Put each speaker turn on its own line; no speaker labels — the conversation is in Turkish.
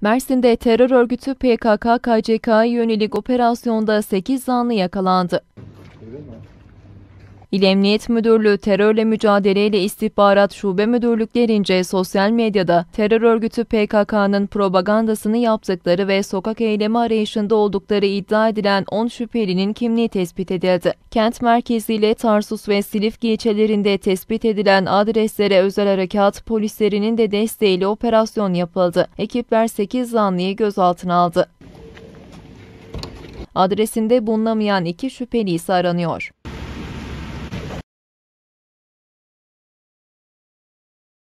Mersin'de terör örgütü PKK-KCK'ya yönelik operasyonda 8 zanlı yakalandı. İl Emniyet Müdürlüğü Terörle Mücadele ile İstihbarat Şube Müdürlüklerince sosyal medyada terör örgütü PKK'nın propagandasını yaptıkları ve sokak eylemi arayışında oldukları iddia edilen 10 şüphelinin kimliği tespit edildi. Kent merkeziyle Tarsus ve Silifke ilçelerinde tespit edilen adreslere özel harekat polislerinin de desteğiyle operasyon yapıldı. Ekipler 8 zanlıyı gözaltına aldı. Adresinde bulunamayan iki şüpheli ise aranıyor.